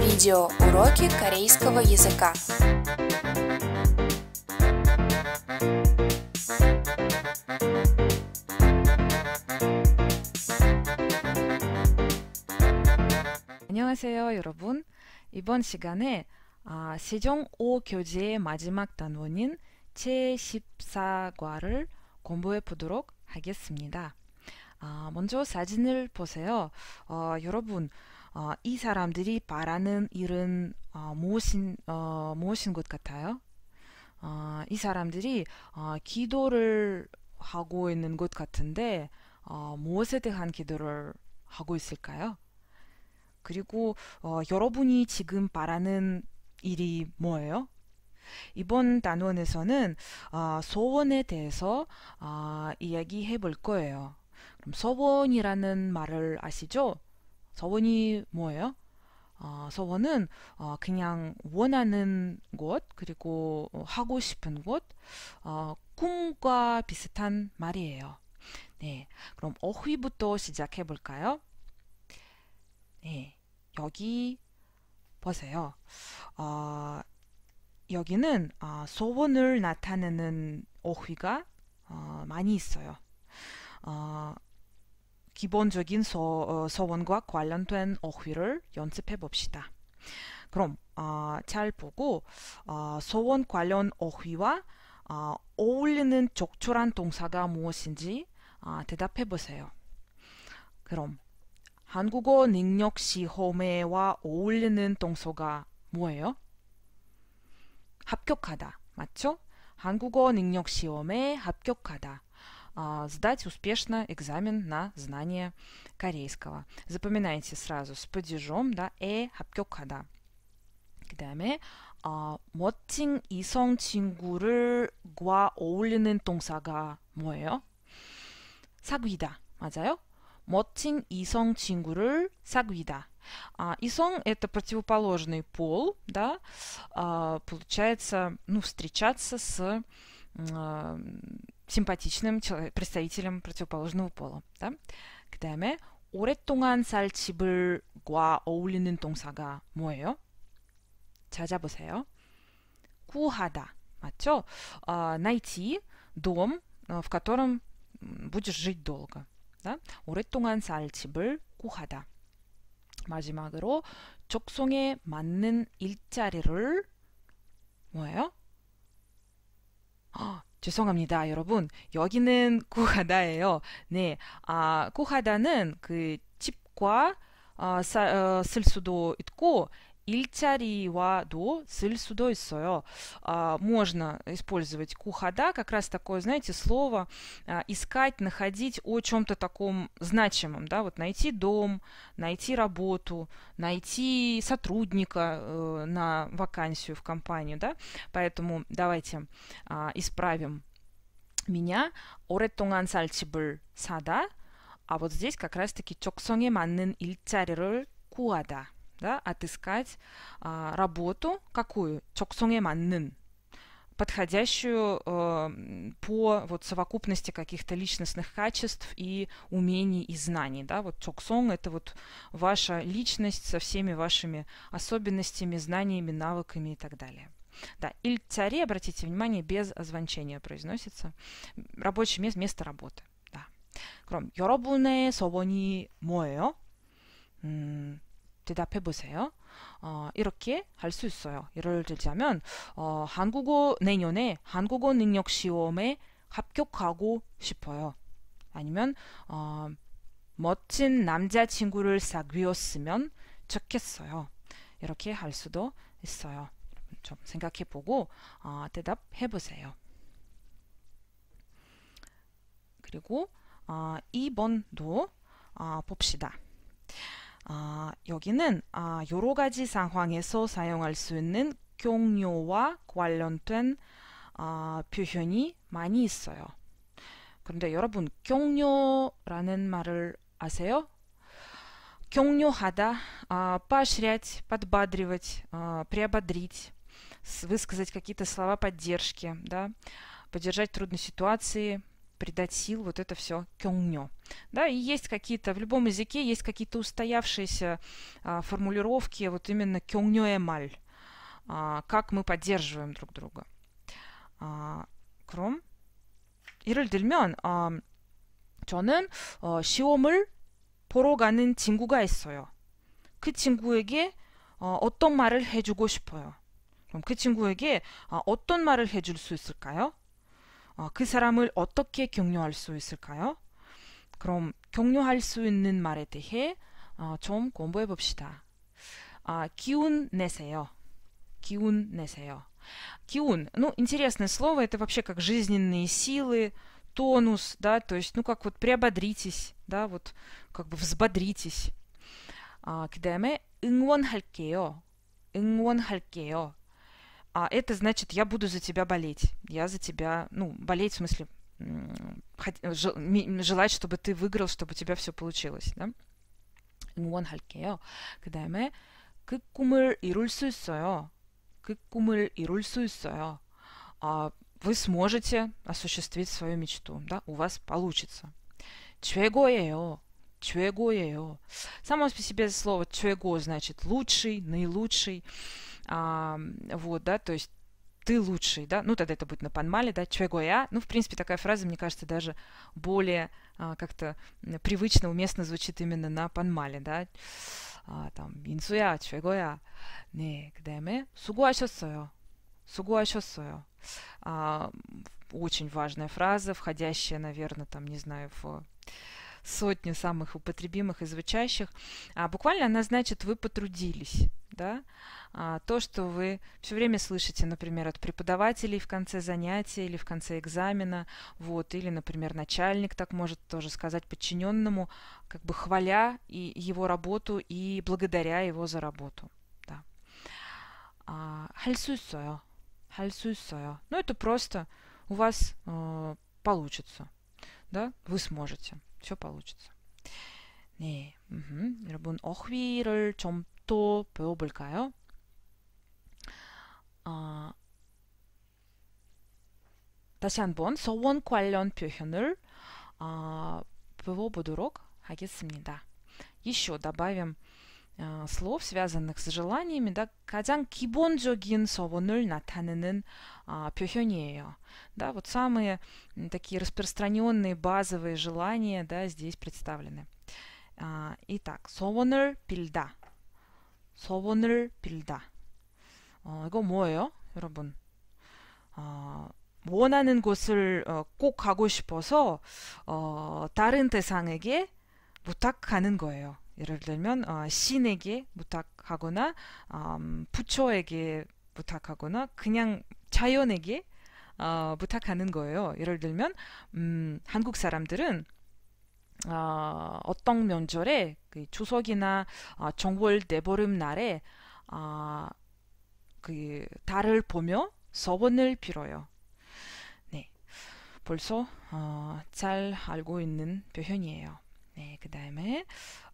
Видео уроки корейского языка. 안녕하세요, 여러분. 이번 시간에 아, 세종 5교재의 마지막 단원인 제14과를 공부해 보도록 하겠습니다. 어, 먼저 사진을 보세요. 어, 여러분, 어, 이 사람들이 바라는 일은 어, 무엇인, 어, 무엇인 것 같아요? 어, 이 사람들이 어, 기도를 하고 있는 것 같은데 어, 무엇에 대한 기도를 하고 있을까요? 그리고 어, 여러분이 지금 바라는 일이 뭐예요? 이번 단원에서는 어, 소원에 대해서 어, 이야기해 볼 거예요. 그럼 서원이라는 말을 아시죠? 서원이 뭐예요? 어, 서원은 어, 그냥 원하는 곳 그리고 하고 싶은 곳 어, 꿈과 비슷한 말이에요. 네, 그럼 어휘부터 시작해 볼까요? 네, 여기 보세요. 어, 여기는 어, 소원을 나타내는 어휘가 어, 많이 있어요. 어, 기본적인 소, 어, 원과 관련된 어휘를 연습해 봅시다. 그럼 어, 잘 보고 어, 소원 관련 어휘와 어, 어울리는 적절한 동사가 무엇인지 어, 대답해 보세요. 그럼 한국어 능력 시험에와 어울리는 동서가 뭐예요? 합격하다. 맞죠? 한국어 능력 시험에 합격하다. А, сдать успешно экзамен на знание корейского. Запоминайте сразу с падежом, да, э 합격하다. 그다음에 어, 멋진 이성 친구를 과 어울리는 동사가 뭐예요? 사귀다. 맞아요? 멋진 이성 친구를 사귀다. А, исон – это противоположный пол, да, а, получается, ну, встречаться с а, симпатичным человек, представителем противоположного пола. Да? 그 다음에 오랫동안 살 집을과 어울리는 동사가 뭐예요? 찾아보세요. 구하다 맞죠? 아, найти дом, в котором будешь жить долго. Да? 오랫동안 살 집을 구하다. 마지막으로 적성에 맞는 일자리를 뭐예요? 아, 죄송합니다, 여러분. 여기는 구하다예요. 네, 아, 구하다는 그 집과 어, 어, 쓸 수도 있고 일자리와도 쓸 수도 있어요. А, можно использовать кухада, как раз такое, знаете, слово а, искать, находить о чем-то таком значимом, да, вот найти дом, найти работу, найти сотрудника э, на вакансию в компанию, да, поэтому давайте а, исправим меня. 오랫동안 살 집을 сада, а вот здесь как раз-таки 적성에 맞는 일자리를 구하다 да, отыскать а, работу какую? Чоксонге маннын подходящую э, по вот совокупности каких-то личностных качеств и умений и знаний, да, вот чоксон это вот ваша личность со всеми вашими особенностями, знаниями, навыками и так далее. Да, ильцаре, обратите внимание, без озвончения произносится. Рабочее место, место работы. Да. Кроме, 여러분의 소원이 뭐예요? 음, 대답해 보세요. 어, 이렇게 할 수 있어요. 예를 들자면 어, 한국어 내년에 한국어 능력 시험에 합격하고 싶어요. 아니면 어, 멋진 남자친구를 사귀었으면 좋겠어요. 이렇게 할 수도 있어요. 좀 생각해 보고 어, 대답해 보세요. 그리고 어, 2번도 어, 봅시다. 아, 여기는 아, 여러 가지 상황에서 사용할 수 있는 경료와 관련된 아, 표현이 많이 있어요. 그런데 여러분 경료라는 말을 아세요? 경료하다, а, поощрять, подбадривать, а, приободрить, высказать какие-то слова поддержки, да, поддержать трудные ситуации, придать сил вот это все кённё. Да, и есть какие-то, в любом языке есть какие-то устоявшиеся а, формулировки, вот именно кённё эмаль, а, как мы поддерживаем друг друга. А, 그럼 예를 들면 어, 저는 어, 시험을 보러 가는 친구가 있어요. 그 친구에게 어, 어떤 말을 해주고 싶어요. 그럼 그 친구에게 어, 어떤 말을 해줄 수 있을까요? 그 사람을 어떻게 격려할 수 있을까요? 그럼 격려할 수 있는 말에 대해 좀 공부해 봅시다. 기운 내세요. 기운 내세요. Киун, ну, интересное слово, это вообще как жизненные силы, тонус, да, то есть, ну, как вот приободритесь, да, вот как бы взбодритесь. 그 а, 다음에 응원할게요. 응원할게요 а это значит, я буду за тебя болеть. Я за тебя, ну, болеть в смысле, желать, чтобы ты выиграл, чтобы у тебя все получилось. Да? 응원할게요. 그 다음에 그 꿈을 이룰 수 있어요. 그 꿈을 이룰 вы сможете осуществить свою мечту. Да? У вас получится. 최고예요. 최고예요. Само по себе слово 최고 значит лучший, наилучший. А, вот, да, то есть ты лучший, да, ну тогда это будет на панмале, да, чего я, ну в принципе такая фраза, мне кажется, даже более а, как-то привычно, уместно звучит именно на панмале, да, а, там инсуя, чего я, не, когда мы сугуашосою, сугуашосою, а, очень важная фраза, входящая, наверное, там, не знаю, в сотню самых употребимых и звучащих. А буквально она значит «вы потрудились». Да? А, то, что вы все время слышите, например, от преподавателей в конце занятия или в конце экзамена, вот, или, например, начальник так может тоже сказать подчиненному, как бы хваля и его работу и благодаря его за работу. Да. А, Ну, это просто у вас э, получится да, вы сможете. все получится. 네, 음흠. 여러분 어휘를 좀또 배워볼까요? 어, 다시 한번 소원 관련 표현을 어, 배워보도록 하겠습니다. еще д о б а слов, связанных с желаниями, да, 가장 기본적인 소원을 나타내는 아, 표현이에요. Да, вот самые такие распространенные базовые желания, да, здесь представлены. А, итак, 소원을 빌다. 소원을 빌다. 어, 이거 뭐예요, 여러분? 어, 원하는 곳을 어, 꼭 가고 싶어서 어, 다른 대상에게 부탁하는 거예요. 예를 들면 어, 신에게 부탁하거나 음, 부처에게 부탁하거나 그냥 자연에게 어, 부탁하는 거예요. 예를 들면 음, 한국 사람들은 어, 어떤 명절에 그 추석이나 어, 정월 대보름 날에 어, 그 달을 보며 서원을 빌어요. 네, 벌써 어, 잘 알고 있는 표현이에요. 네, 그 다음에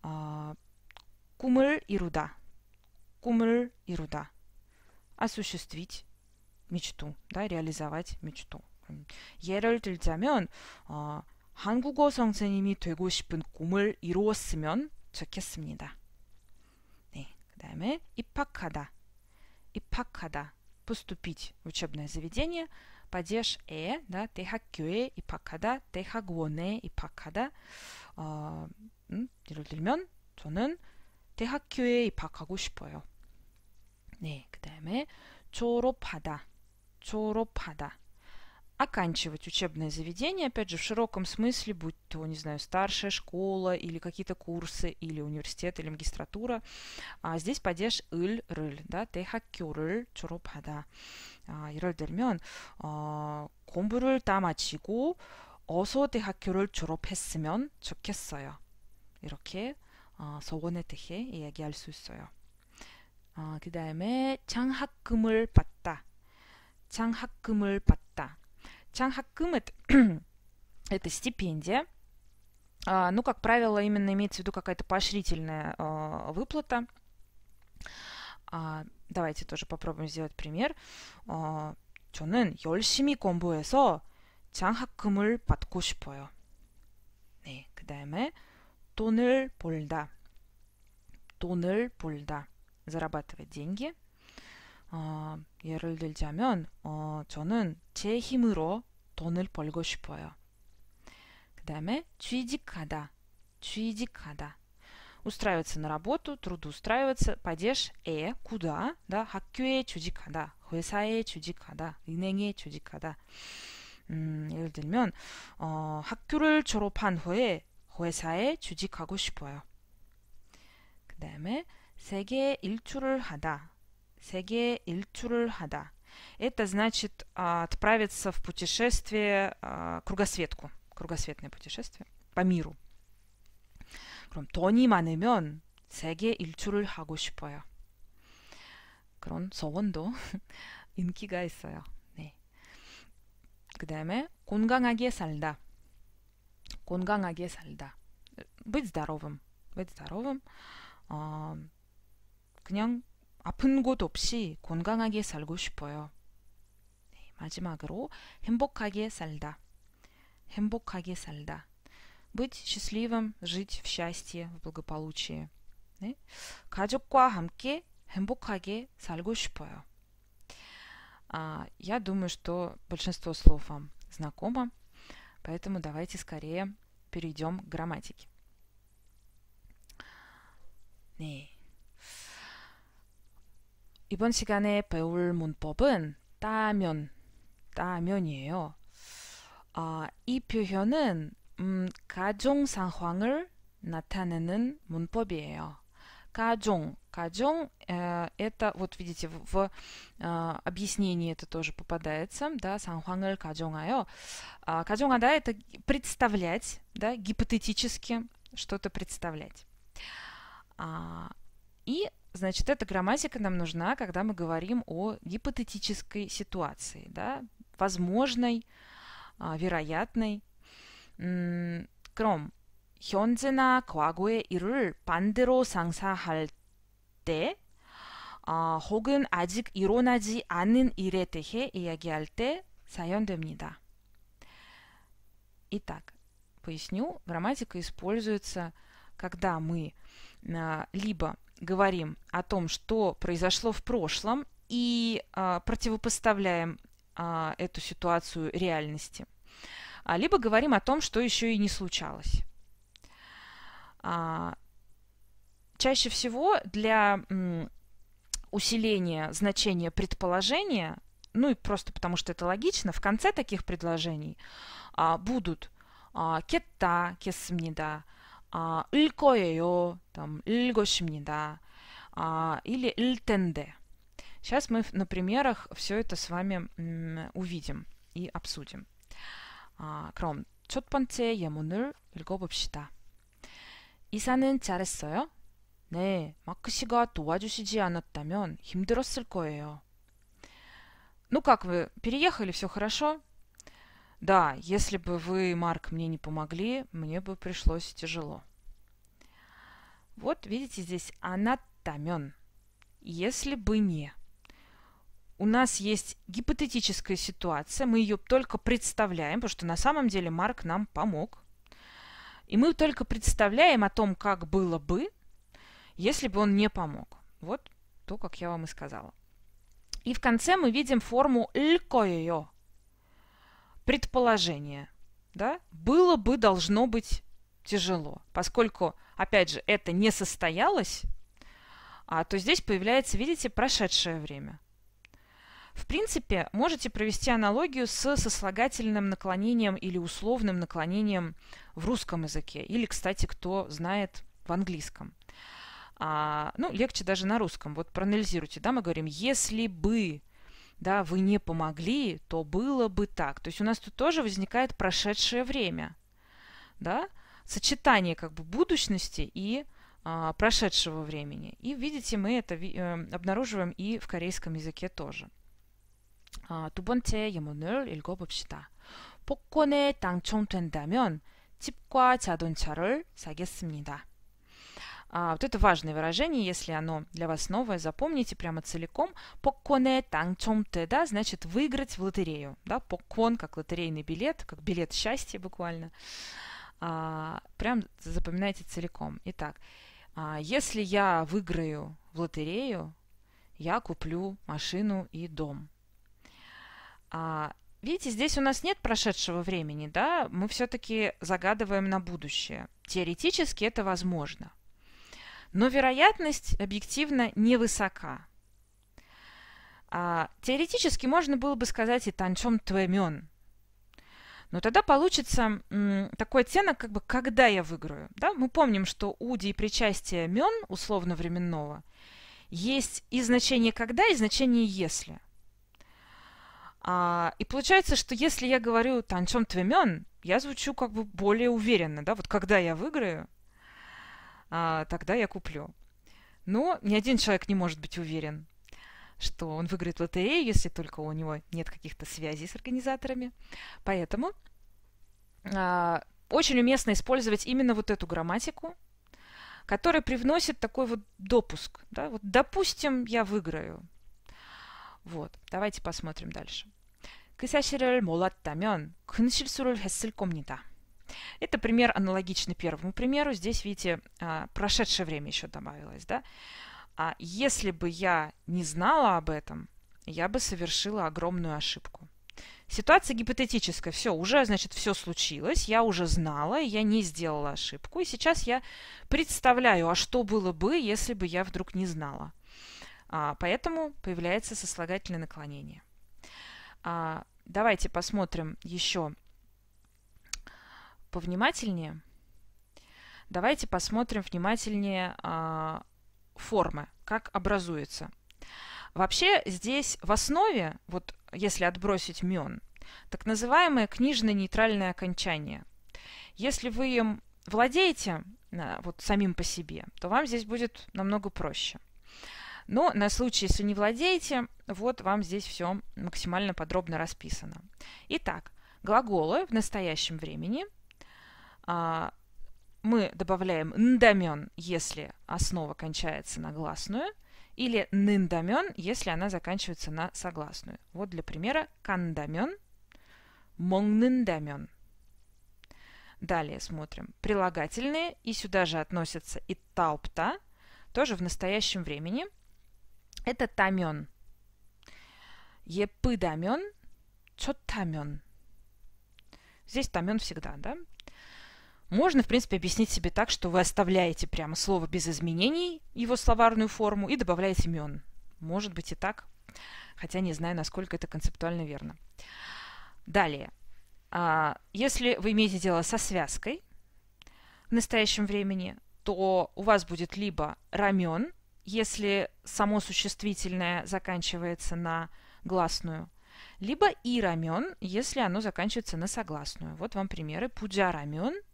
어, 꿈을 이루다. 꿈을 이루다. осуществить мечту, да, реализовать мечту. 예를 들자면 어, 한국어 선생님이 되고 싶은 꿈을 이루었으면 좋겠습니다. 네, 그 다음에 입학하다. 입학하다. поступить в учебное заведение – 빠지에 에, 나 대학교에 입학하다, 대학원에 입학하다. 어, 음, 예를 들면 저는 대학교에 입학하고 싶어요. 네, 그 다음에 졸업하다, 졸업하다. оканчивать учебное заведение, опять же, в широком смысле, будь то, не знаю, старшая школа или какие-то курсы, или университет, или магистратура, а здесь падеж «ыл-рыл», да, «те хаккюрыл чуропада». 예를 들면, 어, 공부를 다 마치고 어서 대학교를 졸업했으면 좋겠어요. 이렇게 어, 소원에 대해 이야기할 수 있어요. 어, 그 다음에 장학금을 받다. 장학금을 받다. Чанхаккым это, стипендия. А, ну, как правило, именно имеется в виду какая-то поощрительная а, выплата. А, давайте тоже попробуем сделать пример. А, 저는 열심히 공부해서 장학금을 받고 싶어요. 네, 그 다음에 돈을 벌다. 돈을 벌다. зарабатывать деньги. 어, 예를 들자면 어, 저는 제 힘으로 돈을 벌고 싶어요. 그 다음에 취직하다, 취직하다. устраиваться на работу, трудоустраиваться, падеж э, куда, да, 학교에 취직하다, 회사에 취직하다, 은행에 취직하다. 음, 예를 들면 어, 학교를 졸업한 후에 회사에 취직하고 싶어요. 그 다음에 세계 일주를 하다, 세계 일주를 하다. Это значит а, отправиться в путешествие, а, кругосветку, кругосветное путешествие по миру. 그럼 돈이 많으면 세계 일출을 하고 싶어요. 그런 소원도 인기가 있어요. 네. 그 다음에 건강하게 살다. 건강하게 살다. быть здоровым. быть здоровым. 어, а, 그냥 아픈 곳 없이 건강하게 살고 싶어요. 네, 마지막으로 행복하게 살다. 행복하게 살다. Быть счастливым, жить в счастье, в благополучии. 네? 가족과 함께 행복하게 살고 싶어요. А, я думаю, что большинство слов вам знакомо, поэтому давайте скорее перейдем к грамматике. 네. 이번 시간에 배울 문법은 따면, 따면이에요. 어, 이 표현은 음, 가정 상황을 나타내는 문법이에요. Каджон. Каджон э, – это, вот видите, в, в э, объяснении это тоже попадается, да, санхуангель каджонгайо. Каджонга, да, это представлять, да, гипотетически что-то представлять. А, и Значит, эта грамматика нам нужна, когда мы говорим о гипотетической ситуации, да, возможной, а, вероятной. Кром. 현재나 과거의 일을 반대로 상상할 때 혹은 아직 일어나지 않은 일에 대해 이야기할 때 사용됩니다. Итак, поясню, грамматика используется, когда мы а, либо говорим о том, что произошло в прошлом, и а, противопоставляем а, эту ситуацию реальности. А, либо говорим о том, что еще и не случалось. А, чаще всего для м, усиления значения предположения, ну и просто потому что это логично, в конце таких предложений а, будут а, кетта, кесмнида, а, 일 Там, 일 것입니다. А, или 일 Сейчас мы на примерах все это с вами увидим и обсудим. 아, а, 그럼 첫 번째 예문을 읽어봅시다. 이사는 잘했어요? 네, 마크 씨가 도와주시지 않았다면 힘들었을 거예요. Ну как вы, переехали, все хорошо? Да, если бы вы, Марк, мне не помогли, мне бы пришлось тяжело. Вот видите здесь анатомен. Если бы не. У нас есть гипотетическая ситуация, мы ее только представляем, потому что на самом деле Марк нам помог. И мы только представляем о том, как было бы, если бы он не помог. Вот то, как я вам и сказала. И в конце мы видим форму «лькойо», предположение, да, было бы, должно быть тяжело. Поскольку, опять же, это не состоялось, а, то здесь появляется, видите, прошедшее время. В принципе, можете провести аналогию с сослагательным наклонением или условным наклонением в русском языке, или, кстати, кто знает в английском. А, ну, легче даже на русском. Вот проанализируйте, да, мы говорим «если бы», да, вы не помогли, то было бы так. То есть у нас тут тоже возникает прошедшее время, да, сочетание как бы будущности и а, прошедшего времени. И видите, мы это э, обнаруживаем и в корейском языке тоже. А, 두번째 예문을 읽어봅시다. 복권에 당첨된다면 집과 자동차를 사겠습니다. А, вот это важное выражение, если оно для вас новое, запомните прямо целиком. Поконе танцом те, да, значит выиграть в лотерею. Да, покон, как лотерейный билет, как билет счастья буквально. А, прям запоминайте целиком. Итак, а, если я выиграю в лотерею, я куплю машину и дом. А, Видите, здесь у нас нет прошедшего времени, да? Мы все-таки загадываем на будущее. Теоретически это возможно. Но вероятность объективно невысока. А, теоретически можно было бы сказать и танчом твемен. Но тогда получится м, такой оттенок, как бы когда я выиграю. Да? Мы помним, что у причастия мен условно-временного есть и значение когда, и значение если. А, и получается, что если я говорю танчом твемен, я звучу как бы более уверенно, да, вот когда я выиграю, а, тогда я куплю. Но ни один человек не может быть уверен, что он выиграет лотерею, если только у него нет каких-то связей с организаторами. Поэтому а, очень уместно использовать именно вот эту грамматику, которая привносит такой вот допуск. Да? Вот, допустим, я выиграю. Вот, давайте посмотрим дальше. 그 사실을 몰랐다면 큰 실수를 했을 겁니다. Это пример аналогичный первому примеру. Здесь, видите, а, прошедшее время еще добавилось. Да? А если бы я не знала об этом, я бы совершила огромную ошибку. Ситуация гипотетическая. Все, уже, значит, все случилось. Я уже знала, я не сделала ошибку. И сейчас я представляю, а что было бы, если бы я вдруг не знала. А, поэтому появляется сослагательное наклонение. А, давайте посмотрим еще повнимательнее, давайте посмотрим внимательнее э, формы, как образуется. Вообще здесь в основе, вот если отбросить мен, так называемое книжное нейтральное окончание. Если вы им владеете э, вот самим по себе, то вам здесь будет намного проще. Но на случай, если не владеете, вот вам здесь все максимально подробно расписано. Итак, глаголы в настоящем времени – а, мы добавляем ндамен, если основа кончается на гласную, или ндамен, если она заканчивается на согласную. Вот для примера кандамен, монгнындомен. Далее смотрим. Прилагательные, и сюда же относятся и талпта, тоже в настоящем времени. Это тамен. Епыдамен, чоттамен. Здесь тамен всегда, да? можно, в принципе, объяснить себе так, что вы оставляете прямо слово без изменений, его словарную форму, и добавляете имен. Может быть и так, хотя не знаю, насколько это концептуально верно. Далее. А, если вы имеете дело со связкой в настоящем времени, то у вас будет либо рамен, если само существительное заканчивается на гласную, либо и рамен, если оно заканчивается на согласную. Вот вам примеры. Пудя рамен –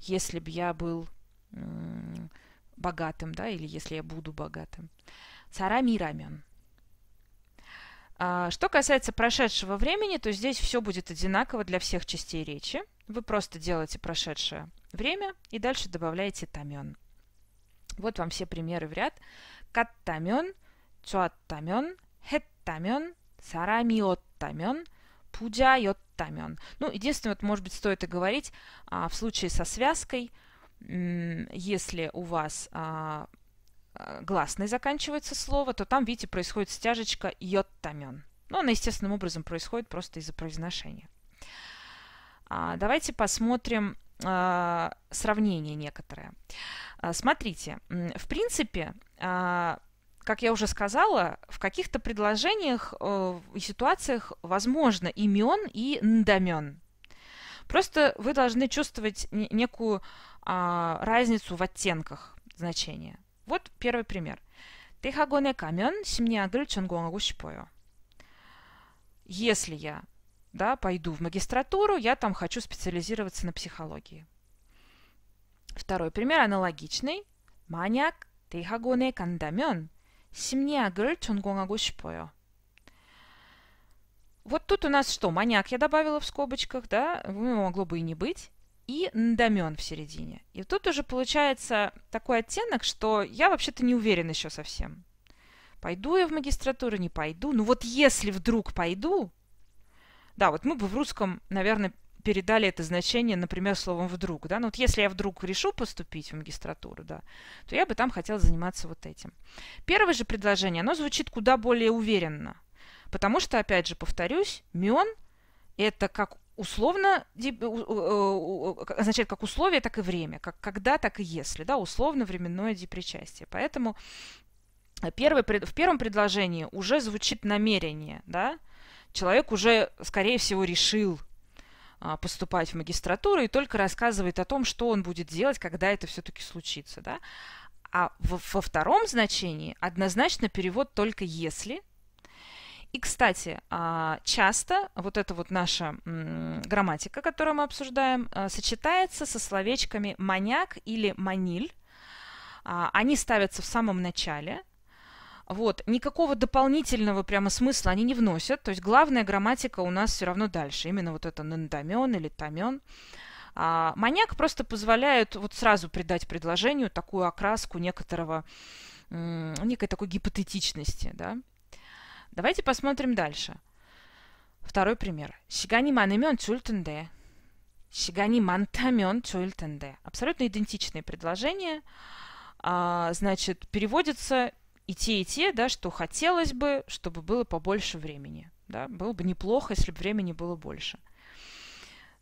если бы я был богатым, да, или если я буду богатым. Царами рамен. А, что касается прошедшего времени, то здесь все будет одинаково для всех частей речи. Вы просто делаете прошедшее время и дальше добавляете тамен. Вот вам все примеры в ряд. Каттамен, цуаттамен, хеттамен, сарамиоттамен, пуджайоттамен. Тамион. Ну, единственное, вот, может быть, стоит и говорить, а, в случае со связкой, если у вас а, а гласный заканчивается слово, то там, видите, происходит стяжечка йоттамен. Ну, она естественным образом происходит просто из-за произношения. А, давайте посмотрим а, сравнение некоторое. А, смотрите, в принципе, а, как я уже сказала, в каких-то предложениях э, и ситуациях возможно имен и ндомен. Просто вы должны чувствовать некую а, разницу в оттенках значения. Вот первый пример. тихагоне камен симниагры чонгонгу шипою. Если я да, пойду в магистратуру, я там хочу специализироваться на психологии. Второй пример аналогичный. Маньяк тихагоне кандамен 심리학을 전공하고 싶어요. Вот тут у нас что? Маньяк я добавила в скобочках, да? Могло бы и не быть. И ндомен в середине. И тут уже получается такой оттенок, что я вообще-то не уверен еще совсем. Пойду я в магистратуру, не пойду. Ну вот если вдруг пойду, да, вот мы бы в русском, наверное, передали это значение, например, словом «вдруг». Да? Ну, вот если я вдруг решу поступить в магистратуру, да, то я бы там хотела заниматься вот этим. Первое же предложение, оно звучит куда более уверенно, потому что, опять же, повторюсь, «мён» – это как условно э, означает как условие, так и время, как когда, так и если, да, условно-временное депричастие. Поэтому э, первый, в первом предложении уже звучит намерение, да, человек уже, скорее всего, решил, а, поступать в магистратуру и только рассказывает о том, что он будет делать, когда это все-таки случится. Да? А во, во втором значении однозначно перевод только если. И, кстати, а, часто вот эта вот наша грамматика, которую мы обсуждаем, а, сочетается со словечками «маньяк» или «маниль». Они ставятся в самом начале – вот. Никакого дополнительного прямо смысла они не вносят. То есть главная грамматика у нас все равно дальше. Именно вот это нандамен или тамен. А маньяк просто позволяет вот сразу придать предложению такую окраску некоторого, некой такой гипотетичности. Да? Давайте посмотрим дальше. Второй пример. Сигани манемен чультенде. Сигани мантамен чультенде. Абсолютно идентичные предложения. А, значит, переводится и те, и те, да, что хотелось бы, чтобы было побольше времени. Да? Было бы неплохо, если бы времени было больше.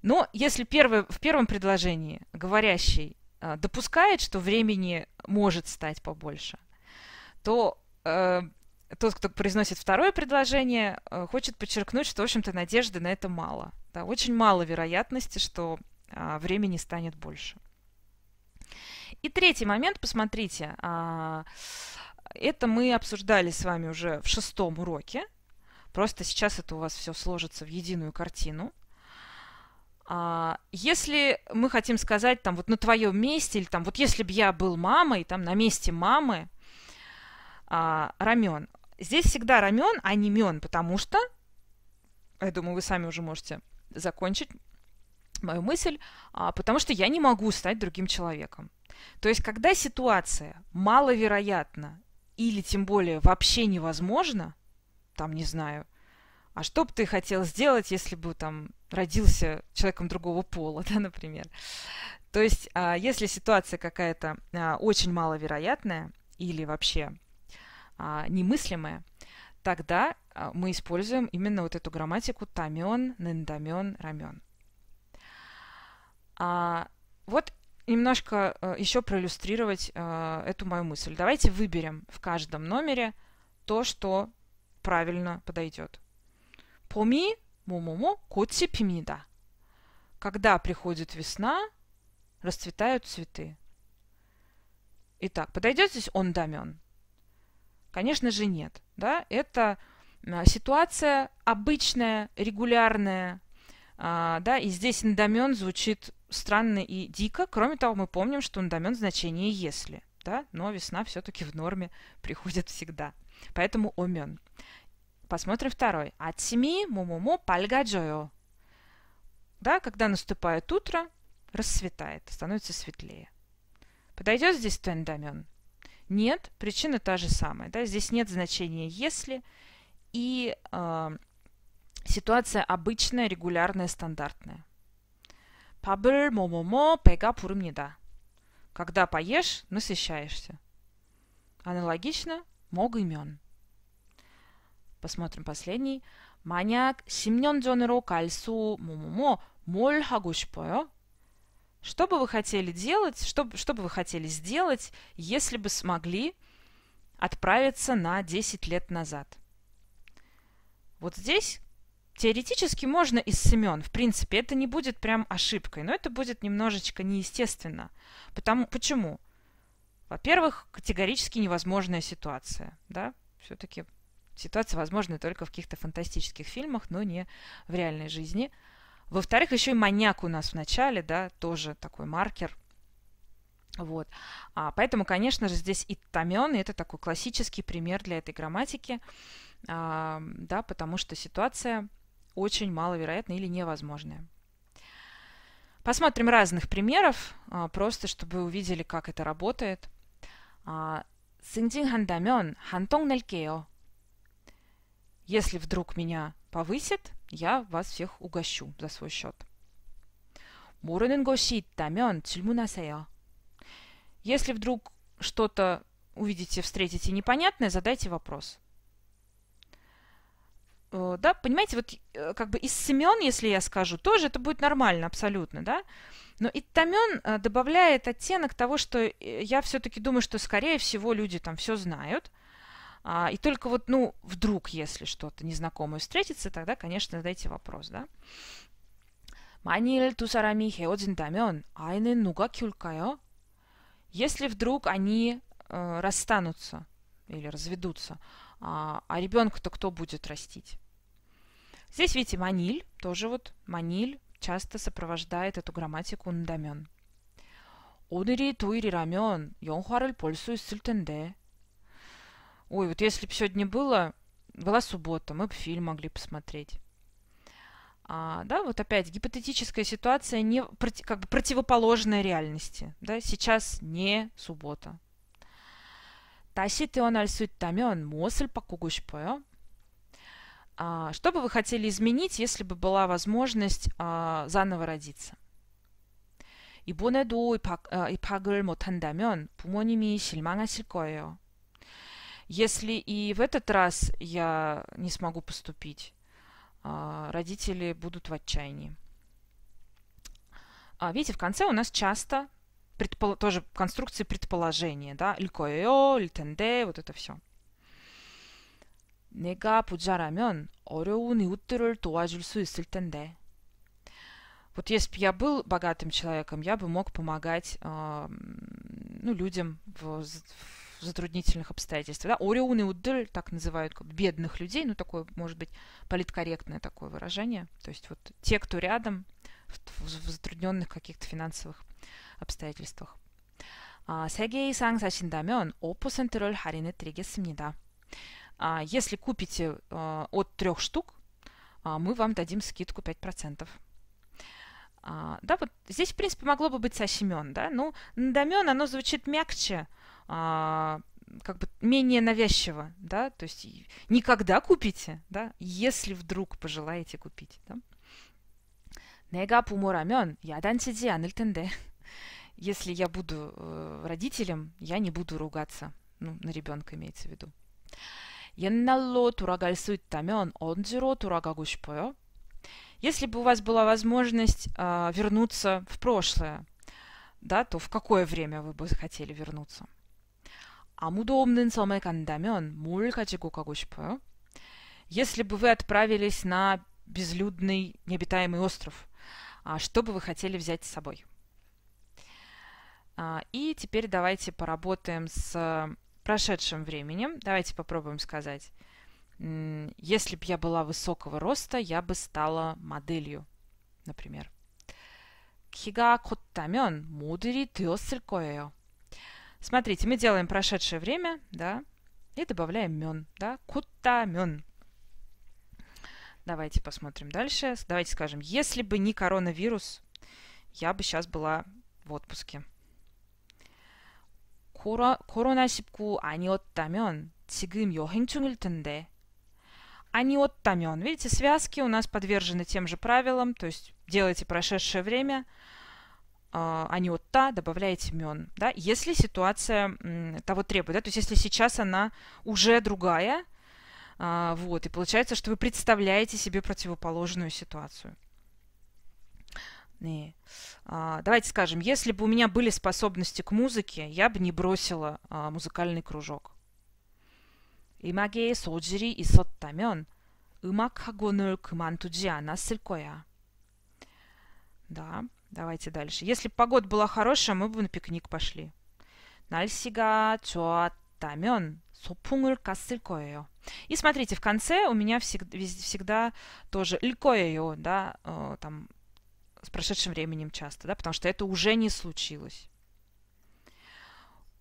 Но если первое, в первом предложении говорящий э, допускает, что времени может стать побольше, то э, тот, кто произносит второе предложение, э, хочет подчеркнуть, что, в общем-то, надежды на это мало. Да? Очень мало вероятности, что э, времени станет больше. И третий момент, посмотрите. Э, это мы обсуждали с вами уже в шестом уроке. Просто сейчас это у вас все сложится в единую картину. А, если мы хотим сказать, там, вот на твоем месте, или там, вот если бы я был мамой, там, на месте мамы, а, рамен. Здесь всегда рамен, а не мен, потому что, я думаю, вы сами уже можете закончить мою мысль, а, потому что я не могу стать другим человеком. То есть, когда ситуация маловероятна или тем более вообще невозможно, там, не знаю, а что бы ты хотел сделать, если бы там родился человеком другого пола, да, например. То есть, а, если ситуация какая-то а, очень маловероятная или вообще а, немыслимая, тогда мы используем именно вот эту грамматику тамен, нендамен, рамен. А, вот немножко э, еще проиллюстрировать э, эту мою мысль. Давайте выберем в каждом номере то, что правильно подойдет. Поми мумуму котси пимида. Когда приходит весна, расцветают цветы. Итак, подойдет здесь он дамен? Конечно же нет. Да? Это э, ситуация обычная, регулярная. А, да? И здесь индомен звучит странно и дико. Кроме того, мы помним, что он домен значение «если». Да? Но весна все-таки в норме приходит всегда. Поэтому омен. Посмотрим второй. Атсими мумумо пальгаджойо. Да, когда наступает утро, расцветает, становится светлее. Подойдет здесь тендамен? Нет, причина та же самая. Да? Здесь нет значения «если», и э, ситуация обычная, регулярная, стандартная. 밥을 뭐뭐뭐 배가 부릅니다. Когда поешь, насыщаешься. Аналогично много имен. Посмотрим последний. 만약 10년 전으로 갈수 뭐뭐뭐 뭘 하고 싶어요? Что бы вы хотели делать, что, что бы вы хотели сделать, если бы смогли отправиться на 10 лет назад? Вот здесь теоретически можно из семен. В принципе, это не будет прям ошибкой, но это будет немножечко неестественно. Потому, почему? Во-первых, категорически невозможная ситуация. Да? Все-таки ситуация возможна только в каких-то фантастических фильмах, но не в реальной жизни. Во-вторых, еще и маньяк у нас в начале, да, тоже такой маркер. Вот. А, поэтому, конечно же, здесь и томен, и это такой классический пример для этой грамматики, а, да, потому что ситуация очень маловероятное или невозможное. Посмотрим разных примеров, а, просто чтобы вы увидели, как это работает. 승진한다면 한통 Нелькео, Если вдруг меня повысит, я вас всех угощу за свой счет. 모르는 것이 있다면 질문하세요. Если вдруг что-то увидите, встретите непонятное, задайте вопрос. Э, да, понимаете, вот э, как бы из Семен, если я скажу, тоже это будет нормально абсолютно, да, но Иттамен э, добавляет оттенок того, что я все-таки думаю, что, скорее всего, люди там все знают, а, и только вот, ну, вдруг, если что-то незнакомое встретится, тогда, конечно, задайте вопрос, да. Маниль тусарами Тамен айны нуга кюлькаё. Если вдруг они расстанутся или разведутся, а, а ребенка-то кто будет растить? Здесь, видите, маниль, тоже вот маниль часто сопровождает эту грамматику надамен. 오늘이 토요일이라면 영화를 볼 수 있을 텐데. Ой, вот если бы сегодня было, была суббота, мы бы фильм могли посмотреть. А, да, вот опять гипотетическая ситуация не как бы противоположная реальности. Да, сейчас не суббота. 다시 태어날 수 있다면 무엇을 바꾸고 싶어요? А, что бы вы хотели изменить, если бы была возможность а, заново родиться? 이번에도 입학을 못한다면 부모님이 실망하실 거예요. Если и в этот раз я не смогу поступить, а, родители будут в отчаянии. А, видите, в конце у нас часто предпол... тоже конструкции предположения, да, илькоё, ильтенде, вот это все. 내가 부자라면 어려운 이웃들을 도와줄 수 있을 텐데. Вот если бы я был богатым человеком, я бы мог помогать э, ну, людям в, в затруднительных обстоятельствах. Да? Ореун и удль так называют бедных людей, ну такое, может быть, политкорректное такое выражение. То есть вот те, кто рядом в, в затрудненных каких-то финансовых обстоятельствах. 3개 а, 이상 사신다면 5%를 할인해 드리겠습니다. А, если купите а, от трех штук, а, мы вам дадим скидку 5%. А, да, вот здесь, в принципе, могло бы быть сашимен, да, но ну, надамен, оно звучит мягче, а, как бы менее навязчиво, да, то есть никогда купите, да, если вдруг пожелаете купить, да. 내가 부모라면 야단치지 않을 텐데 если я буду э, родителем, я не буду ругаться. Ну, на ребенка имеется в виду. 옛날로 돌아갈 수 있다면 언제로 돌아가고 싶어요? Если бы у вас была возможность э, вернуться в прошлое, да, то в какое время вы бы хотели вернуться? 아무도 없는 섬에 간다면 뭘 가지고 가고 싶어요? Если бы вы отправились на безлюдный необитаемый остров, а что бы вы хотели взять с собой? А, и теперь давайте поработаем с прошедшим временем. Давайте попробуем сказать. Если бы я была высокого роста, я бы стала моделью, например. 키가 컸다면 모델이 되었을 거예요. Смотрите, мы делаем прошедшее время, да, и добавляем мен, да, куттамен. Давайте посмотрим дальше. Давайте скажем, если бы не коронавирус, я бы сейчас была в отпуске. 코로, 코로나19 아니었다면 지금 여행충일 텐데. 아니었다면. Видите, связки у нас подвержены тем же правилам, то есть делайте прошедшее время, э, а не аниотта, добавляете мен, да, если ситуация того требует, да, то есть если сейчас она уже другая, э, вот, и получается, что вы представляете себе противоположную ситуацию. Не. А, давайте скажем, если бы у меня были способности к музыке, я бы не бросила а, музыкальный кружок. 음악에 소질이 있었다면 음악 학원을 그만두지 않았을 거야. Да, давайте дальше. Если погода была хорошая, мы бы на пикник пошли. 날씨가 좋았다면 소풍을 갔을 거예요. И смотрите, в конце у меня всегда, всегда тоже лькоею, да, э, там с прошедшим временем часто, да, потому что это уже не случилось.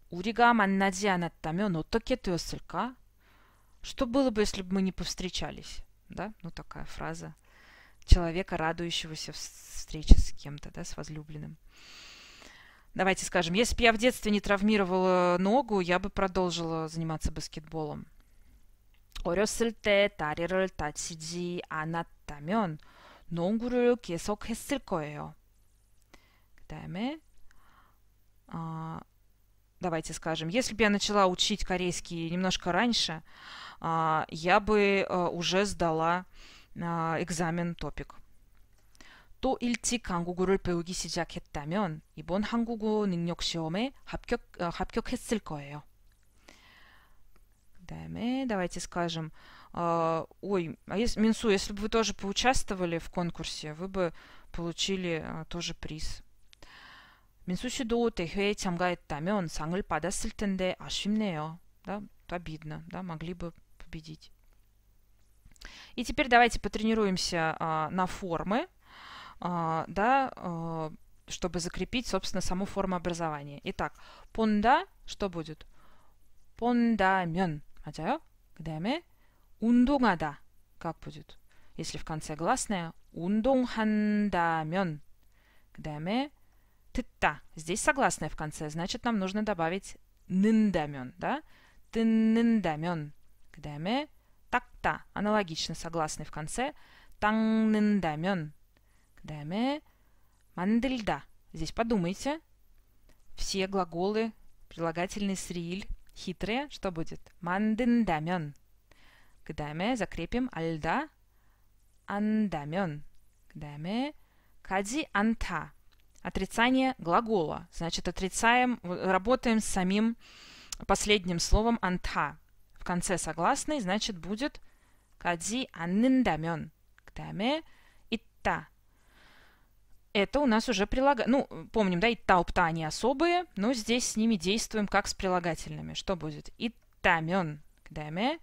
Урига маннади анаттаме, но токе тёсылька. Что было бы, если бы мы не повстречались? Да, ну такая фраза человека, радующегося встрече с кем-то, да, с возлюбленным. Давайте скажем, если бы я в детстве не травмировала ногу, я бы продолжила заниматься баскетболом. Орёсыльте тарироль татсиди анаттамён – 농구를 계속했을 거예요. 그다음에 어, давайте скажем, если бы я начала учить корейский немножко раньше, э, я бы э, уже сдала э, экзамен топик. 또 일찍 한국어를 배우기 시작했다면 이번 한국어 능력 시험에 합격, 합격했을 거예요. 그다음에 давайте скажем, а, ой, а если, Минсу, если бы вы тоже поучаствовали в конкурсе, вы бы получили а, тоже приз. Минсу 민수 씨도 대회에 тамён, сангл 받았을 텐데 아쉽네요. Да, обидно, да, могли бы победить. И теперь давайте потренируемся а, на формы, а, да, а, чтобы закрепить, собственно, саму форму образования. Итак, понда, что будет? понда면, 맞아요? 그 다음에 Ундунгада, Как будет? Если в конце гласная, 운동한다면. кдаме, даме Здесь согласная в конце, значит, нам нужно добавить 는다면, да? 듣는다면. кдаме, такта. Аналогично согласный в конце. 닦는다면. кдаме, мандельда. Здесь подумайте. Все глаголы, прилагательный с хитрые. Что будет? мандельдамен. 그 закрепим 알다 안다면 그 다음에 가지 않다 отрицание глагола значит отрицаем работаем с самим последним словом анта в конце согласной значит будет 가지 않는다면 그 다음에 это у нас уже прилагать. Ну, помним, да, итта, упта, они особые, но здесь с ними действуем как с прилагательными. Что будет? Иттамен, кдаме,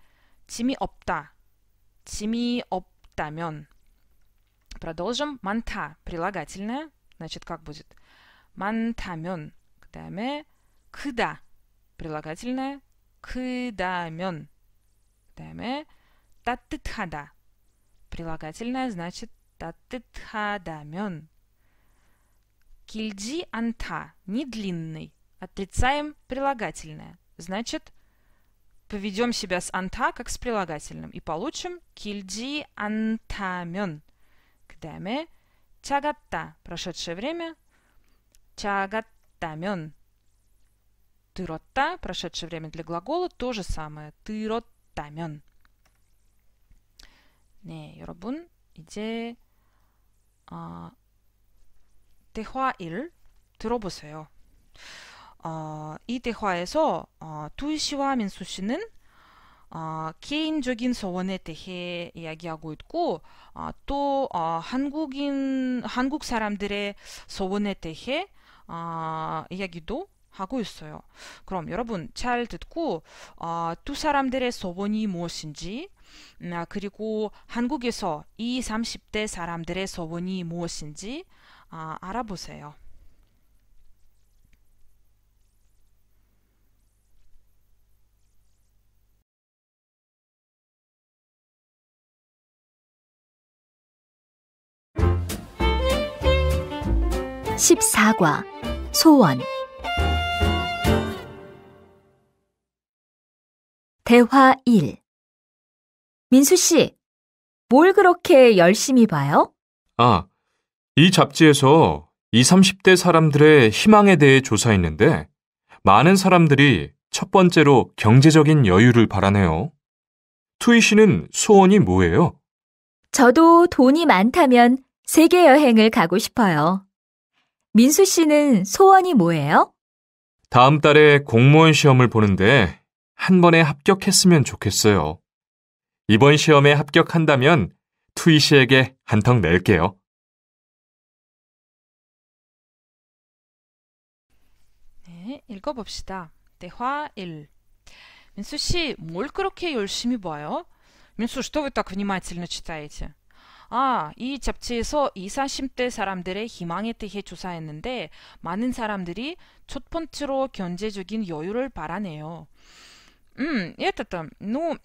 재미없다. 재미없다면. Продолжим. 많다. Прилагательное. Значит, как будет? 많다면. 그 다음에 크다. Прилагательное. 크다면. 그 다음에 따뜻하다. Прилагательное значит 따뜻하다면. 길지 않다. Не длинный. Отрицаем прилагательное. Значит, поведем себя с анта как с прилагательным и получим кильди антамен. Кдаме тягатта – прошедшее время, тягаттамен. Тыротта – прошедшее время для глагола, то же самое. Тыроттамен. Не, 여러분 이제 어, 대화 1 들어보세요. 어, 이 대화에서 어, 두이 씨와 민수 씨는 어, 개인적인 소원에 대해 이야기하고 있고 어, 또 어, 한국인 한국 사람들의 소원에 대해 어, 이야기도 하고 있어요. 그럼 여러분 잘 듣고 어, 두 사람들의 소원이 무엇인지 아, 그리고 한국에서 이 30대 사람들의 소원이 무엇인지 아, 알아보세요. 14과 소원 대화 1 민수 씨, 뭘 그렇게 열심히 봐요? 아, 이 잡지에서 20, 30대 사람들의 희망에 대해 조사했는데 많은 사람들이 첫 번째로 경제적인 여유를 바라네요. 투이 씨는 소원이 뭐예요? 저도 돈이 많다면 세계 여행을 가고 싶어요. 민수 씨는 소원이 뭐예요? 다음 달에 공무원 시험을 보는데 한 번에 합격했으면 좋겠어요. 이번 시험에 합격한다면 투이 씨에게 한턱 낼게요. 네, 읽어봅시다. 대화 1. 민수 씨, 뭘 그렇게 열심히 봐요? 민수, что вы так внимательно читаете? 아, 이 잡지에서 20, 30대 사람들의 희망에 대해 조사했는데 많은 사람들이 첫 번째로 경제적인 여유를 바라네요. 음, это ну,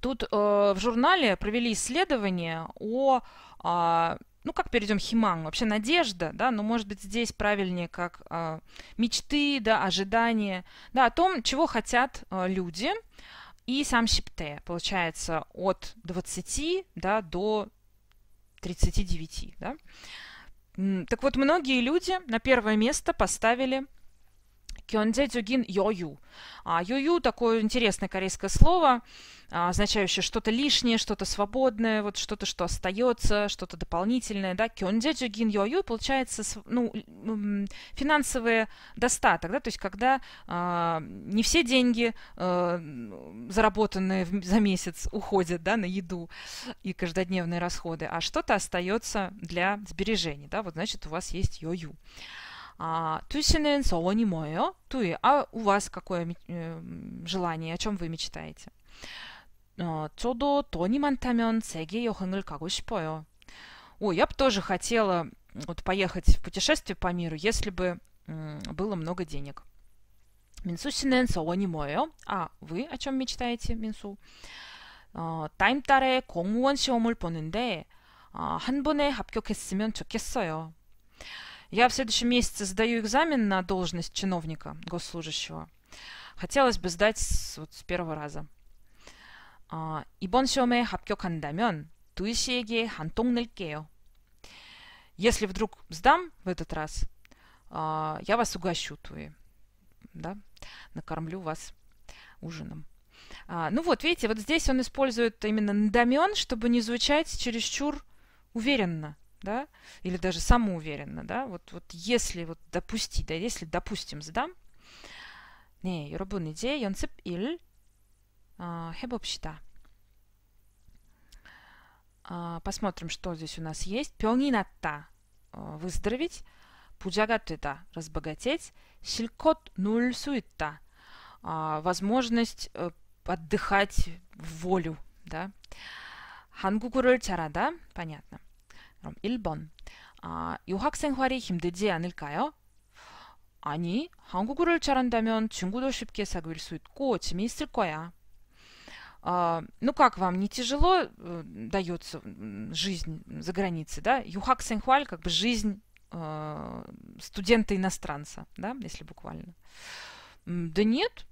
тут э, в журнале провели исследование о, э, ну, как перейдем, химан, вообще надежда, да, но, ну, может быть, здесь правильнее, как э, мечты, да, ожидания, да, о том, чего хотят э, люди, и сам шипте, получается, от 20 да, до 39. Да? Так вот, многие люди на первое место поставили Кёндзе Дзюгин Йою. А, Йою такое интересное корейское слово. А, означающее что-то лишнее, что-то свободное, вот что-то, что остается, что-то дополнительное, да, кёндзю гин йо получается, ну, финансовый достаток, да, то есть когда а, не все деньги, а, заработанные за месяц, уходят, да, на еду и каждодневные расходы, а что-то остается для сбережений, да, вот значит у вас есть йо-ю. А, Тусинен солони мое, туи, а у вас какое э, желание, о чем вы мечтаете? 어, 저도 돈이 많다면 세계 여행을 가고 싶어요. О, я бы тоже хотела вот, поехать в путешествие по миру, если бы было много денег. Минсу синенса они мое, А вы о чем мечтаете, Минсу? Тайм-таре 공무원 시험을 보는데 한 번에 합격했으면 좋겠어요. Я в следующем месяце сдаю экзамен на должность чиновника, госслужащего. Хотелось бы сдать вот с первого раза. 어, 이번 시험에 합격한다면 2 한통 낼게요. Если вдруг сдам в этот раз, э, я вас угощу, то и, да, накормлю вас ужином. А, ну вот, видите, вот здесь он использует именно домен, чтобы не звучать чересчур уверенно, да, или даже самоуверенно, да. Вот, вот если вот допустить, да, если, допустим, сдам, не, 여러분, 이제 연습 1 해봅시다. А, а, посмотрим, что здесь у нас есть. Пёнинатта а, – выздороветь. Пуджагатыта – разбогатеть. Силькот нульсуита – возможность э, отдыхать в волю. Да? 한국어를 잘하다. понятно. 그럼 1번. 아, 유학 힘들지 않을까요? 아니, 한국어를 잘한다면 친구도 쉽게 사귈 수 있고 재미있을 거야. А, ну как вам, не тяжело э, дается жизнь за границей, да? Юхак Сенхуаль, как бы жизнь а, студента-иностранца, да, если буквально. Да нет.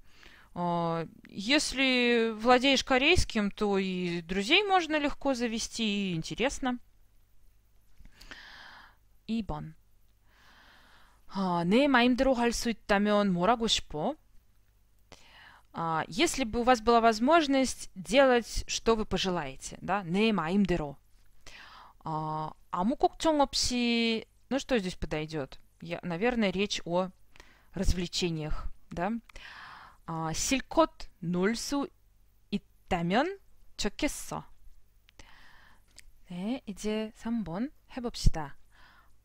А, если владеешь корейским, то и друзей можно легко завести, и интересно. И бан. 내 마음대로 할 수 있다면 뭐라고 싶어? А, если бы у вас была возможность делать, что вы пожелаете, да, Не 마음대로. 아무 걱정 없이, ну что здесь подойдет? Я, наверное, речь о развлечениях, да. 실컷 놀 수 있다면 좋겠어. 네, 이제 3번 해봅시다.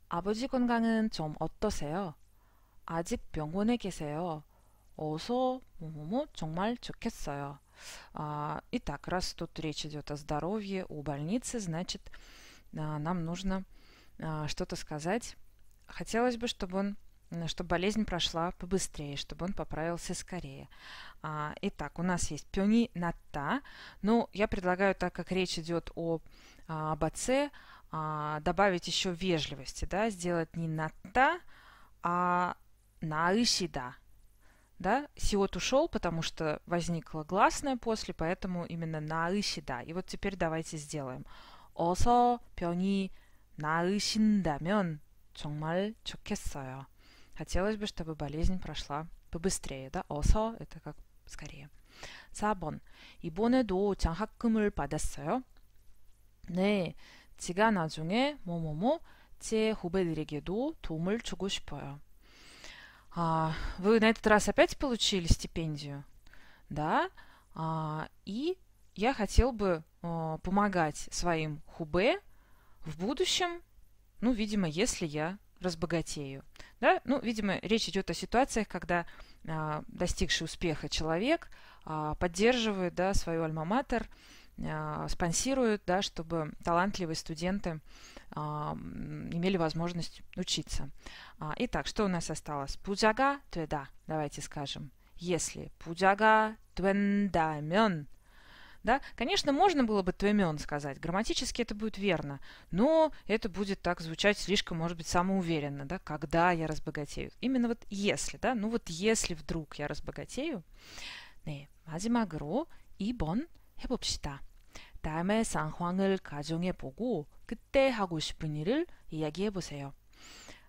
아버지 건강은 좀 어떠세요? 아직 병원에 계세요. 어서 뭐뭐뭐 정말 좋겠어요. А, итак, раз тут речь идет о здоровье, о больнице, значит, а, нам нужно а, что-то сказать. Хотелось бы, чтобы он чтобы болезнь прошла побыстрее, чтобы он поправился скорее. А, итак, у нас есть пёни ната. Ну, я предлагаю, так как речь идет о, а, об отце, а, добавить еще вежливости, да, сделать не ната, а наышида да, сиот ушел, потому что возникла гласная после, поэтому именно на Ы-щ-да. И вот теперь давайте сделаем. 어서 변이 나으신다면 정말 좋겠어요. Хотелось бы, чтобы болезнь прошла побыстрее, да? 어서 это как скорее. 4번. 이번에도 장학금을 받았어요. 네, 제가 나중에 뭐뭐뭐 제 후배들에게도 도움을 주고 싶어요. А, вы на этот раз опять получили стипендию, да? А, и я хотел бы а, помогать своим хубе в будущем, ну, видимо, если я разбогатею. Да? Ну, видимо, речь идет о ситуациях, когда а, достигший успеха человек а, поддерживает да, свою альма-матер, а, спонсируют, да, чтобы талантливые студенты а, имели возможность учиться. А, итак, что у нас осталось? Пудяга тведа. Давайте скажем. Если пудяга твендамен. Да? Конечно, можно было бы твемен сказать. Грамматически это будет верно. Но это будет так звучать слишком, может быть, самоуверенно. Да? Когда я разбогатею. Именно вот если. Да? Ну вот если вдруг я разбогатею. Не, мазимагро и бон я хебопшита. 남의 상황을 가정해 보고 그때 하고 싶은 일을 이야기해 보세요.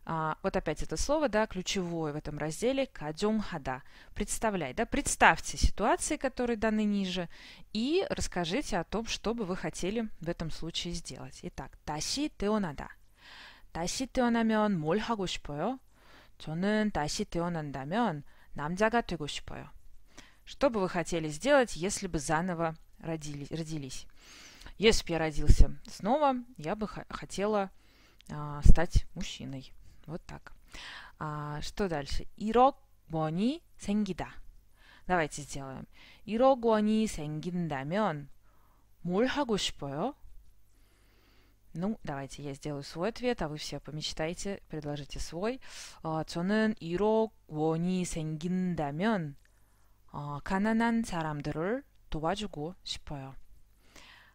А, вот опять это слово, да, ключевое в этом разделе каджонхада. Представляй, да, представьте ситуации, которые даны ниже, и расскажите о том, что бы вы хотели в этом случае сделать. Итак, 다시 태어나다. 다시 태어나면 뭘 하고 싶어요? 저는 다시 태어난다면 남자가 되고 싶어요. Что бы вы хотели сделать, если бы заново родились. родились. Если бы я родился снова, я бы хотела а, стать мужчиной. Вот так. А, что дальше? Ирок бони сенгида. Давайте сделаем. Ирок бони сенгиндамен. Муль хагу Ну, давайте я сделаю свой ответ, а вы все помечтайте, предложите свой. А, 저는 1억 원이 생긴다면 가난한 사람들을 도와주고 싶어요.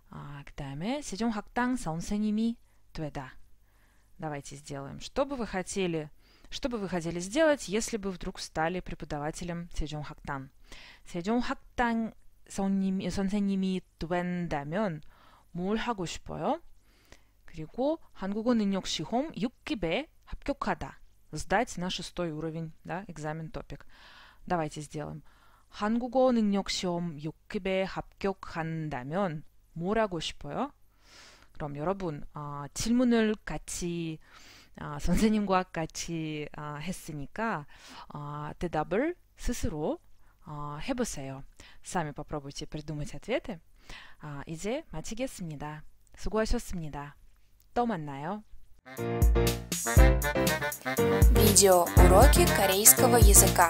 아, 그 다음에 сидим 학당 선생님이 되다. Давайте сделаем. Что бы вы хотели, что бы вы хотели сделать, если бы вдруг стали преподавателем сидим 학당? сидим 학당 선생님이 된다면 뭘 하고 싶어요? 그리고 한국어 능력 시험 6 합격하다. Сдать на шестой уровень, да, экзамен топик. Давайте сделаем. 한국어 능력 시험 6급에 합격한다면 뭘하고 싶어요? 그럼 여러분 어, 질문을 같이 어, 선생님과 같이 어, 했으니까 어, 대답을 스스로 어, 해보세요. сами попробуйте придумать ответы. 아, 이제 마치겠습니다. 수고하셨습니다. 또 만나요. в и д уроки корейского языка.